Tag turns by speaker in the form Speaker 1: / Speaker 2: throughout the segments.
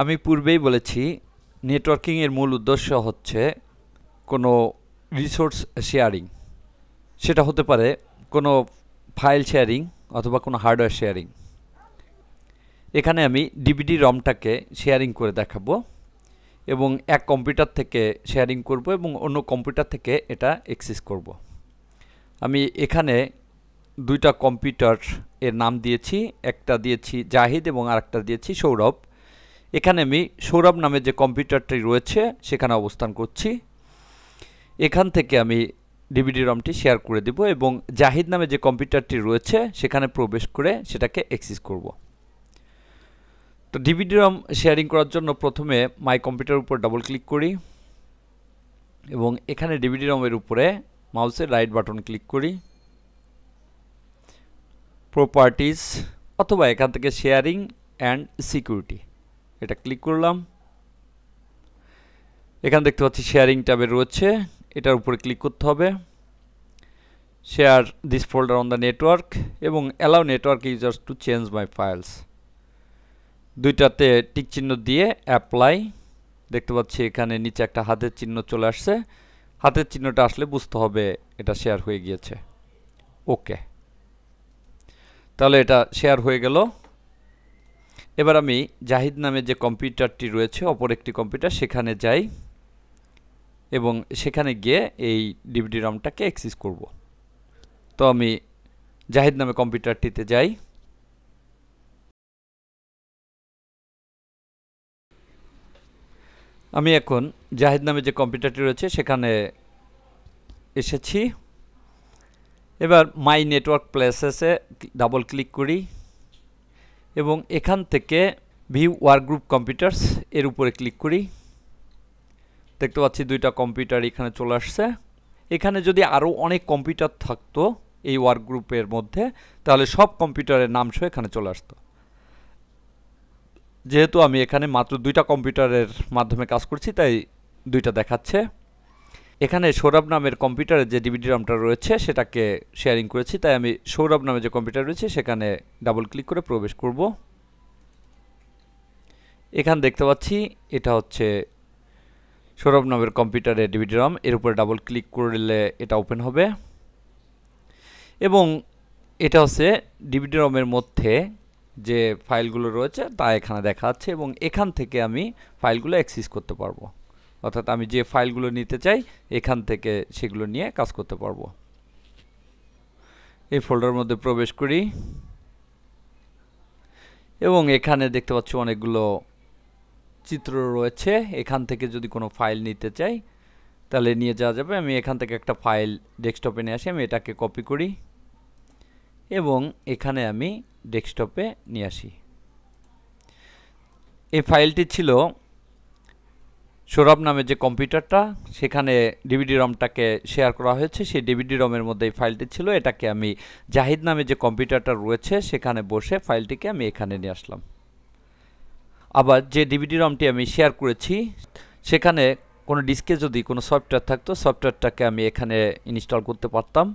Speaker 1: আমি পূর্বেই বলেছি নেটওয়ার্কিংয়ের মূল উদ্দেশ্য হচ্ছে কোনো রিসোর্স শেয়ারিং সেটা হতে পারে কোনো ফাইল শেয়ারিং অথবা কোনো হার্ডওয়্যার শেয়ারিং এখানে আমি ডিভিডি রমটাকে শেয়ারিং করে দেখাবো এবং এক কম্পিউটার থেকে শেয়ারিং করব এবং অন্য কম্পিউটার থেকে এটা অ্যাক্সেস করব। আমি এখানে দুইটা কম্পিউটার এর নাম দিয়েছি একটা দিয়েছি জাহিদ এবং আরেকটা দিয়েছি সৌরভ এখানে আমি সৌরভ নামে যে কম্পিউটারটি রয়েছে সেখানে অবস্থান করছি এখান থেকে আমি ডিবিডি রমটি শেয়ার করে দেব এবং জাহিদ নামে যে কম্পিউটারটি রয়েছে সেখানে প্রবেশ করে সেটাকে অ্যাক্সেস করব তো ডিভিডি রম শেয়ারিং করার জন্য প্রথমে মাই কম্পিউটার উপর ডাবল ক্লিক করি এবং এখানে ডিভিডি রমের উপরে মাউসের রাইট বাটন ক্লিক করি প্রপার্টিস অথবা এখান থেকে শেয়ারিং অ্যান্ড সিকিউরিটি এটা ক্লিক করলাম এখানে দেখতে পাচ্ছি শেয়ারিং ট্যাবে রয়েছে এটার উপরে ক্লিক করতে হবে share this folder on the network এবং allow network users to change my files দুইটাতে টিক চিহ্ন দিয়ে অ্যাপ্লাই দেখতে পাচ্ছি এখানে নিচে একটা হাতের চিহ্ন চলে আসছে হাতের চিহ্নটা আসলে বুঝতে হবে এটা শেয়ার হয়ে গিয়েছে ওকে তাহলে এটা শেয়ার হয়ে গেল এবার আমি জাহিদ নামে যে কম্পিউটারটি রয়েছে অপর একটি কম্পিউটার সেখানে যাই এবং সেখানে গিয়ে এই ডিভিডি রমটাকে অ্যাক্সেস করব তো আমি জাহিদ নামে কম্পিউটারটিতে যাই আমি এখন জাহিদ নামে যে কম্পিউটারটি রয়েছে সেখানে এসেছি এবার মাই নেটওয়ার্ক প্লেসেসে ডাবল ক্লিক করি এবং এখান থেকে ভিউ গ্রুপ কম্পিউটার্স এর উপরে ক্লিক করি দেখতে পাচ্ছি দুইটা কম্পিউটার এখানে চলে আসছে এখানে যদি আরও অনেক কম্পিউটার থাকতো এই ওয়ার্ক গ্রুপের মধ্যে তাহলে সব কম্পিউটারের নাম সহ এখানে চলে আসতো যেহেতু আমি এখানে মাত্র দুইটা কম্পিউটারের মাধ্যমে কাজ করছি তাই দুইটা দেখাচ্ছে এখানে সৌরভ নামের কম্পিউটারে যে ডিভিডি রামটা রয়েছে সেটাকে শেয়ারিং করেছি তাই আমি সৌরভ নামে যে কম্পিউটার রয়েছে সেখানে ডাবল ক্লিক করে প্রবেশ করব এখান দেখতে পাচ্ছি এটা হচ্ছে সৌরভ নামের কম্পিউটারে ডিভিডি রাম এর উপরে ডাবল ক্লিক করলে এটা ওপেন হবে এবং এটা হচ্ছে ডিভিডি রমের মধ্যে যে ফাইলগুলো রয়েছে তা এখানে দেখা যাচ্ছে এবং এখান থেকে আমি ফাইলগুলো অ্যাক্সেস করতে পারবো অর্থাৎ আমি যে ফাইলগুলো নিতে চাই এখান থেকে সেগুলো নিয়ে কাজ করতে পারবো এই ফোল্ডার মধ্যে প্রবেশ করি এবং এখানে দেখতে পাচ্ছ অনেকগুলো চিত্র রয়েছে এখান থেকে যদি কোনো ফাইল নিতে চাই তাহলে নিয়ে যাওয়া যাবে আমি এখান থেকে একটা ফাইল ডেস্কটপে নিয়ে আসি আমি এটাকে কপি করি এবং এখানে আমি ডেস্কটপে নিয়ে আসি এই ফাইলটি ছিল সৌরভ নামে যে কম্পিউটারটা সেখানে ডিভিডি রমটাকে শেয়ার করা হয়েছে সেই ডিভিডি রমের মধ্যে এই ফাইলটি ছিল এটাকে আমি জাহিদ নামে যে কম্পিউটারটা রয়েছে সেখানে বসে ফাইলটিকে আমি এখানে নিয়ে আসলাম আবার যে ডিভিডি রমটি আমি শেয়ার করেছি সেখানে কোনো ডিস্কে যদি কোনো সফটওয়্যার থাকতো সফটওয়্যারটাকে আমি এখানে ইনস্টল করতে পারতাম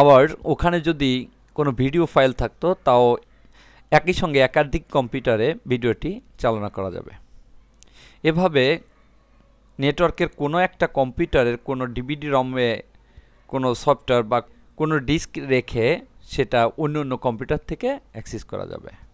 Speaker 1: আবার ওখানে যদি কোনো ভিডিও ফাইল থাকতো তাও একই সঙ্গে একাধিক কম্পিউটারে ভিডিওটি চালনা করা যাবে এভাবে নেটওয়ার্কের কোনো একটা কম্পিউটারের কোনো ডিভিডি রমে কোনো সফটওয়্যার বা কোনো ডিস্ক রেখে সেটা অন্য অন্য কম্পিউটার থেকে অ্যাক্সেস করা যাবে